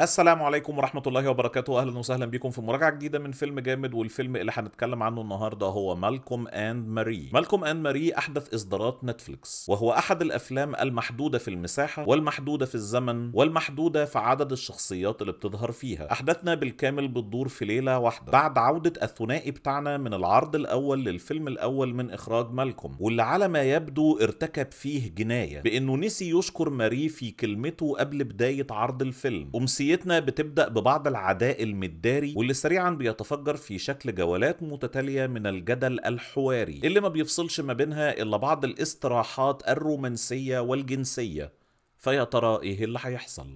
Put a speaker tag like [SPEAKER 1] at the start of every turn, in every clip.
[SPEAKER 1] السلام عليكم ورحمة الله وبركاته أهلا وسهلا بكم في مراجعة جديدة من فيلم جامد والفيلم اللي هنتكلم عنه النهاردة هو مالكوم أند ماري مالكوم أند ماري أحدث إصدارات نتفليكس وهو أحد الأفلام المحدودة في المساحة والمحدودة في الزمن والمحدودة في عدد الشخصيات اللي بتظهر فيها أحداثنا بالكامل بتدور في ليلة واحدة بعد عودة الثنائي بتاعنا من العرض الأول للفيلم الأول من إخراج مالكوم واللي على ما يبدو ارتكب فيه جناية بأنه نسي يشكر ماري في كلمته قبل بداية عرض الفيلم أمسي نفسيتنا بتبدأ ببعض العداء المداري واللي سريعا بيتفجر في شكل جولات متتالية من الجدل الحواري اللي ما بيفصلش ما بينها إلا بعض الاستراحات الرومانسية والجنسية فيا ترى إيه اللي هيحصل؟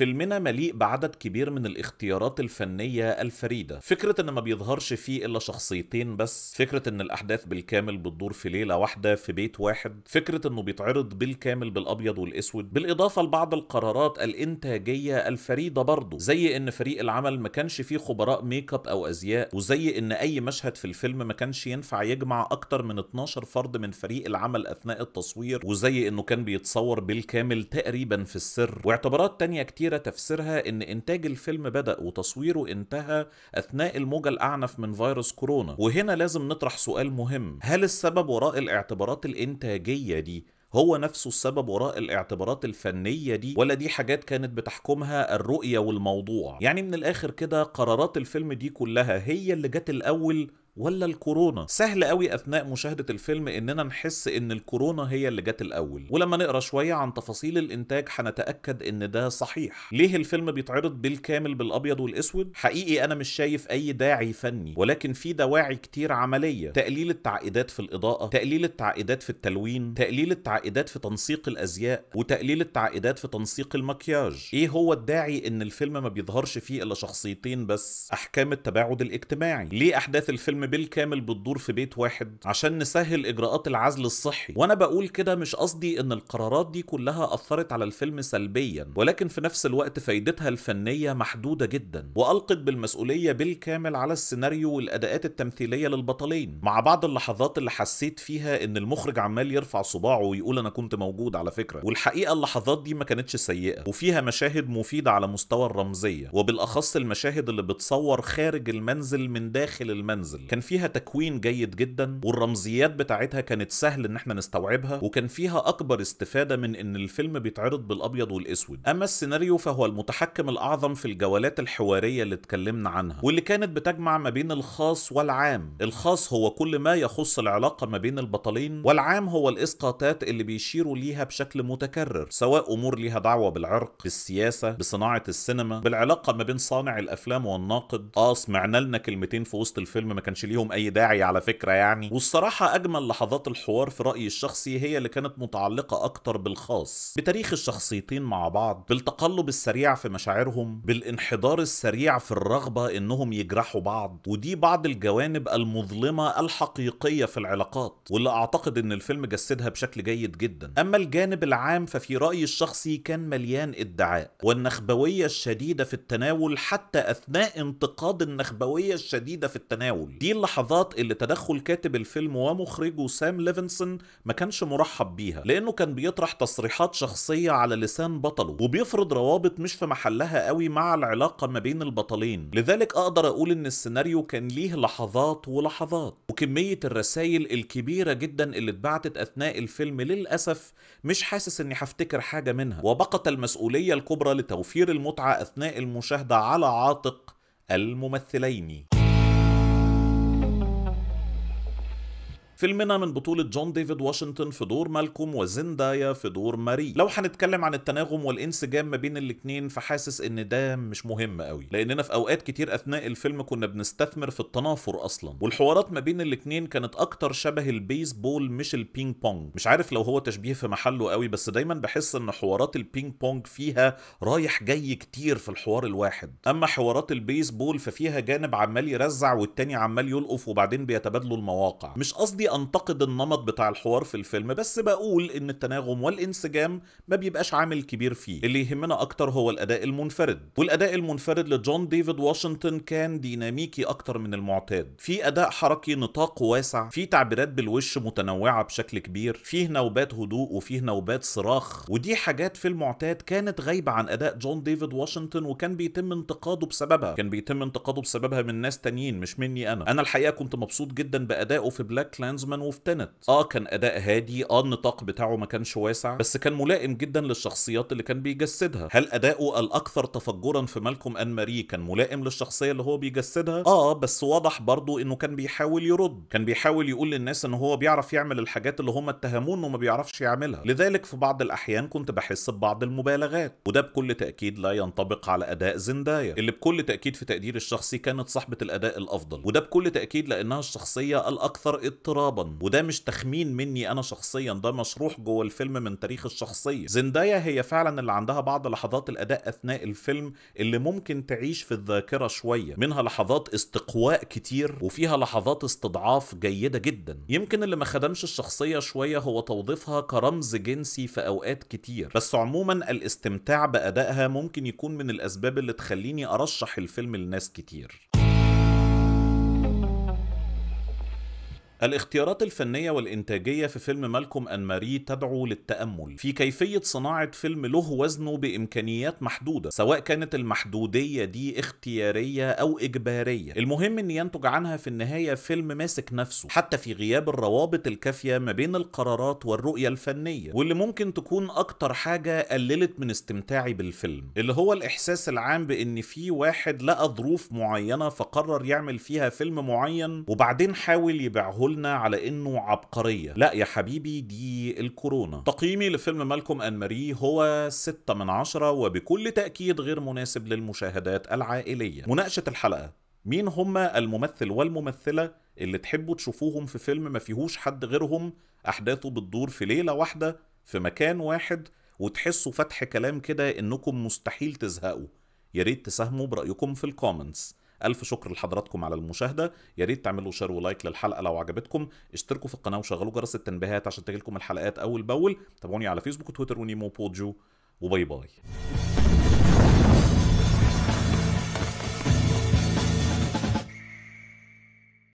[SPEAKER 1] فيلمنا مليء بعدد كبير من الاختيارات الفنية الفريدة فكرة ان ما بيظهرش فيه الا شخصيتين بس فكرة ان الاحداث بالكامل بتدور في ليلة واحدة في بيت واحد فكرة انه بيتعرض بالكامل بالابيض والاسود بالاضافة لبعض القرارات الانتاجية الفريدة برضه زي ان فريق العمل ما كانش فيه خبراء ميك اب او ازياء وزي ان اي مشهد في الفيلم ما كانش ينفع يجمع اكتر من 12 فرد من فريق العمل اثناء التصوير وزي انه كان بيتصور بالكامل تقريبا في السر واعتبارات تانية كتير كتيرة تفسيرها إن إنتاج الفيلم بدأ وتصويره انتهى أثناء الموجة الأعنف من فيروس كورونا وهنا لازم نطرح سؤال مهم هل السبب وراء الاعتبارات الإنتاجية دي هو نفسه السبب وراء الاعتبارات الفنية دي ولا دي حاجات كانت بتحكمها الرؤية والموضوع يعني من الآخر كده قرارات الفيلم دي كلها هي اللي جت الأول ولا الكورونا سهل قوي اثناء مشاهده الفيلم اننا نحس ان الكورونا هي اللي جت الاول ولما نقرا شويه عن تفاصيل الانتاج هنتاكد ان ده صحيح ليه الفيلم بيتعرض بالكامل بالابيض والاسود حقيقي انا مش شايف اي داعي فني ولكن في دواعي كتير عمليه تقليل التعقيدات في الاضاءه تقليل التعقيدات في التلوين تقليل التعقيدات في تنسيق الازياء وتقليل التعقيدات في تنسيق المكياج ايه هو الداعي ان الفيلم ما بيظهرش فيه الا شخصيتين بس احكام التباعد الاجتماعي ليه احداث الفيلم السم بالكامل بتدور في بيت واحد عشان نسهل اجراءات العزل الصحي وانا بقول كده مش قصدي ان القرارات دي كلها اثرت على الفيلم سلبيا ولكن في نفس الوقت فايدتها الفنيه محدوده جدا والقت بالمسؤوليه بالكامل على السيناريو والاداءات التمثيليه للبطلين مع بعض اللحظات اللي حسيت فيها ان المخرج عمال يرفع صباعه ويقول انا كنت موجود على فكره والحقيقه اللحظات دي ما كانتش سيئه وفيها مشاهد مفيده على مستوى الرمزيه وبالاخص المشاهد اللي بتصور خارج المنزل من داخل المنزل كان فيها تكوين جيد جدا والرمزيات بتاعتها كانت سهل ان احنا نستوعبها وكان فيها اكبر استفاده من ان الفيلم بيتعرض بالابيض والاسود اما السيناريو فهو المتحكم الاعظم في الجولات الحواريه اللي اتكلمنا عنها واللي كانت بتجمع ما بين الخاص والعام الخاص هو كل ما يخص العلاقه ما بين البطلين والعام هو الاسقاطات اللي بيشيروا ليها بشكل متكرر سواء امور ليها دعوه بالعرق بالسياسه بصناعه السينما بالعلاقه ما بين صانع الافلام والناقد اه سمعنا لنا كلمتين في وسط الفيلم ما كانش كانش ليهم اي داعي على فكره يعني والصراحه اجمل لحظات الحوار في رايي الشخصي هي اللي كانت متعلقه اكتر بالخاص بتاريخ الشخصيتين مع بعض بالتقلب السريع في مشاعرهم بالانحدار السريع في الرغبه انهم يجرحوا بعض ودي بعض الجوانب المظلمه الحقيقيه في العلاقات واللي اعتقد ان الفيلم جسدها بشكل جيد جدا اما الجانب العام ففي رايي الشخصي كان مليان ادعاء والنخبويه الشديده في التناول حتى اثناء انتقاد النخبويه الشديده في التناول دي دي إيه اللحظات اللي تدخل كاتب الفيلم ومخرجه سام ليفنسون ما كانش مرحب بيها لانه كان بيطرح تصريحات شخصيه على لسان بطله وبيفرض روابط مش في محلها قوي مع العلاقه ما بين البطلين لذلك اقدر اقول ان السيناريو كان ليه لحظات ولحظات وكميه الرسائل الكبيره جدا اللي اتبعتت اثناء الفيلم للاسف مش حاسس اني هفتكر حاجه منها وبقت المسؤوليه الكبرى لتوفير المتعه اثناء المشاهده على عاتق الممثلين فيلمنا من بطولة جون ديفيد واشنطن في دور مالكوم وزندايا في دور ماري لو هنتكلم عن التناغم والانسجام ما بين الاتنين فحاسس ان ده مش مهم قوي لاننا في اوقات كتير اثناء الفيلم كنا بنستثمر في التنافر اصلا والحوارات ما بين الاتنين كانت اكتر شبه البيسبول مش البينج بونج مش عارف لو هو تشبيه في محله قوي بس دايما بحس ان حوارات البينج بونج فيها رايح جاي كتير في الحوار الواحد اما حوارات البيسبول ففيها جانب عمال يرزع والتاني عمال يلقف وبعدين بيتبادلوا المواقع مش قصدي انتقد النمط بتاع الحوار في الفيلم بس بقول ان التناغم والانسجام ما بيبقاش عامل كبير فيه اللي يهمنا اكتر هو الاداء المنفرد والاداء المنفرد لجون ديفيد واشنطن كان ديناميكي اكتر من المعتاد في اداء حركي نطاق واسع في تعبيرات بالوش متنوعه بشكل كبير فيه نوبات هدوء وفيه نوبات صراخ ودي حاجات في المعتاد كانت غايبه عن اداء جون ديفيد واشنطن وكان بيتم انتقاده بسببها كان بيتم انتقاده بسببها من ناس تانيين مش مني انا انا الحقيقه كنت مبسوط جدا بادائه في بلاك كلانز جلينزمان وفي تنت اه كان اداء هادي اه النطاق بتاعه ما كانش واسع بس كان ملائم جدا للشخصيات اللي كان بيجسدها هل اداؤه الاكثر تفجرا في مالكوم ان ماري كان ملائم للشخصيه اللي هو بيجسدها اه بس واضح برضه انه كان بيحاول يرد كان بيحاول يقول للناس ان هو بيعرف يعمل الحاجات اللي هم اتهموه انه ما بيعرفش يعملها لذلك في بعض الاحيان كنت بحس ببعض المبالغات وده بكل تاكيد لا ينطبق على اداء زندايا اللي بكل تاكيد في تقديري الشخصي كانت صاحبه الاداء الافضل وده بكل تاكيد لانها الشخصيه الاكثر اضطراب خطابا وده مش تخمين مني انا شخصيا ده مشروح جوه الفيلم من تاريخ الشخصيه زندايا هي فعلا اللي عندها بعض لحظات الاداء اثناء الفيلم اللي ممكن تعيش في الذاكره شويه منها لحظات استقواء كتير وفيها لحظات استضعاف جيده جدا يمكن اللي ما خدمش الشخصيه شويه هو توظيفها كرمز جنسي في اوقات كتير بس عموما الاستمتاع بادائها ممكن يكون من الاسباب اللي تخليني ارشح الفيلم لناس كتير الاختيارات الفنية والإنتاجية في فيلم مالكوم أن ماري تدعو للتأمل في كيفية صناعة فيلم له وزنه بإمكانيات محدودة سواء كانت المحدودية دي اختيارية أو إجبارية المهم أن ينتج عنها في النهاية فيلم ماسك نفسه حتى في غياب الروابط الكافية ما بين القرارات والرؤية الفنية واللي ممكن تكون أكتر حاجة قللت من استمتاعي بالفيلم اللي هو الإحساس العام بأن في واحد لقى ظروف معينة فقرر يعمل فيها فيلم معين وبعدين حاول يبيعه قلنا على انه عبقريه لا يا حبيبي دي الكورونا تقييمي لفيلم مالكوم ان ماري هو 6 من 10 وبكل تاكيد غير مناسب للمشاهدات العائليه مناقشه الحلقه مين هم الممثل والممثله اللي تحبوا تشوفوهم في فيلم ما فيهوش حد غيرهم احداثه بتدور في ليله واحده في مكان واحد وتحسوا فتح كلام كده انكم مستحيل تزهقوا يا ريت تساهموا برايكم في الكومنتس الف شكر لحضراتكم على المشاهده ياريت تعملوا شير ولايك للحلقه لو عجبتكم اشتركوا في القناه وشغلوا جرس التنبيهات عشان تجيلكم الحلقات اول باول تابعوني على فيسبوك وتويتر ونيمو بوجو وباي باي